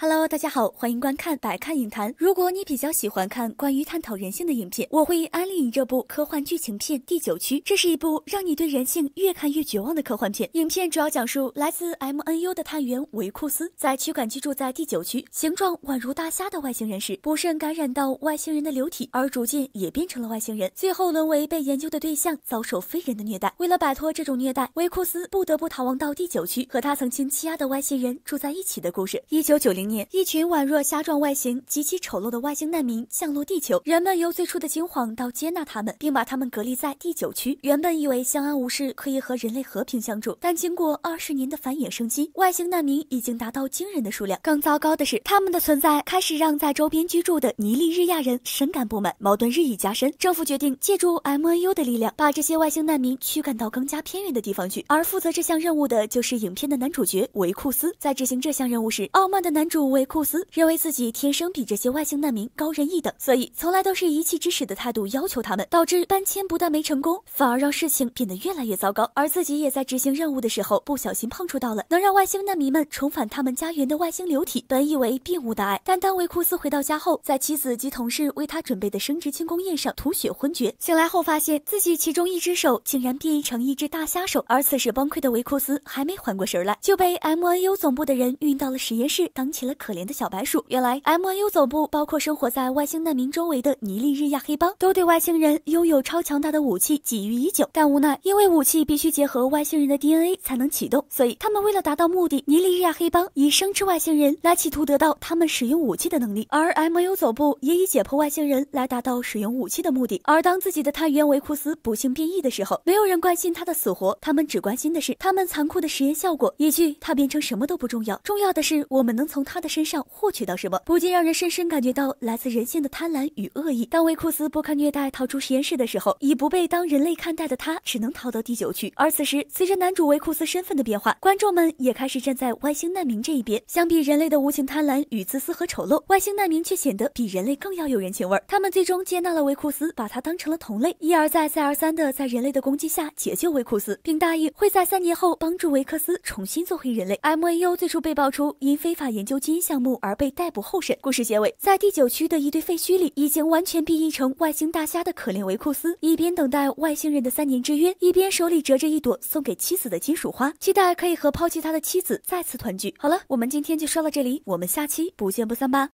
Hello，大家好，欢迎观看百看影坛。如果你比较喜欢看关于探讨人性的影片，我会安利你这部科幻剧情片《第九区》。这是一部让你对人性越看越绝望的科幻片。影片主要讲述来自 MNU 的探员维库斯，在驱赶居住在第九区、形状宛如大虾的外星人时，不慎感染到外星人的流体，而逐渐也变成了外星人，最后沦为被研究的对象，遭受非人的虐待。为了摆脱这种虐待，维库斯不得不逃亡到第九区，和他曾经欺压的外星人住在一起的故事。一九九零。一群宛若虾状、外形极其丑陋的外星难民降落地球，人们由最初的惊慌到接纳他们，并把他们隔离在第九区。原本以为相安无事，可以和人类和平相处，但经过二十年的繁衍生息，外星难民已经达到惊人的数量。更糟糕的是，他们的存在开始让在周边居住的尼利日亚人深感不满，矛盾日益加深。政府决定借助 M N U 的力量，把这些外星难民驱赶到更加偏远的地方去。而负责这项任务的就是影片的男主角维库斯。在执行这项任务时，傲慢的男主。杜维库斯认为自己天生比这些外星难民高人一等，所以从来都是一气之使的态度要求他们，导致搬迁不但没成功，反而让事情变得越来越糟糕。而自己也在执行任务的时候不小心碰触到了能让外星难民们重返他们家园的外星流体，本以为并无大碍，但当维库斯回到家后，在妻子及同事为他准备的升职庆功宴上吐血昏厥，醒来后发现自己其中一只手竟然变异成一只大虾手。而此时崩溃的维库斯还没缓过神来，就被 MNU 总部的人运到了实验室当起。可怜的小白鼠。原来，M U 总部包括生活在外星难民周围的尼利日亚黑帮，都对外星人拥有超强大的武器觊觎已久。但无奈，因为武器必须结合外星人的 DNA 才能启动，所以他们为了达到目的，尼利日亚黑帮以生吃外星人来企图得到他们使用武器的能力。而 M U 总部也以解剖外星人来达到使用武器的目的。而当自己的探员维库斯不幸变异的时候，没有人关心他的死活，他们只关心的是他们残酷的实验效果。一句他变成什么都不重要，重要的是我们能从他。他的身上获取到什么，不禁让人深深感觉到来自人性的贪婪与恶意。当维库斯不堪虐待逃出实验室的时候，已不被当人类看待的他，只能逃到第九区。而此时，随着男主维库斯身份的变化，观众们也开始站在外星难民这一边。相比人类的无情贪婪与自私和丑陋，外星难民却显得比人类更要有人情味他们最终接纳了维库斯，把他当成了同类，一而再、再而三的在人类的攻击下解救维库斯，并答应会在三年后帮助维克斯重新做回人类。MAU 最初被爆出因非法研究。金项目而被逮捕候审。故事结尾，在第九区的一堆废墟里，已经完全变异成外星大虾的可怜维库斯，一边等待外星人的三年之约，一边手里折着一朵送给妻子的金属花，期待可以和抛弃他的妻子再次团聚。好了，我们今天就说到这里，我们下期不见不散吧。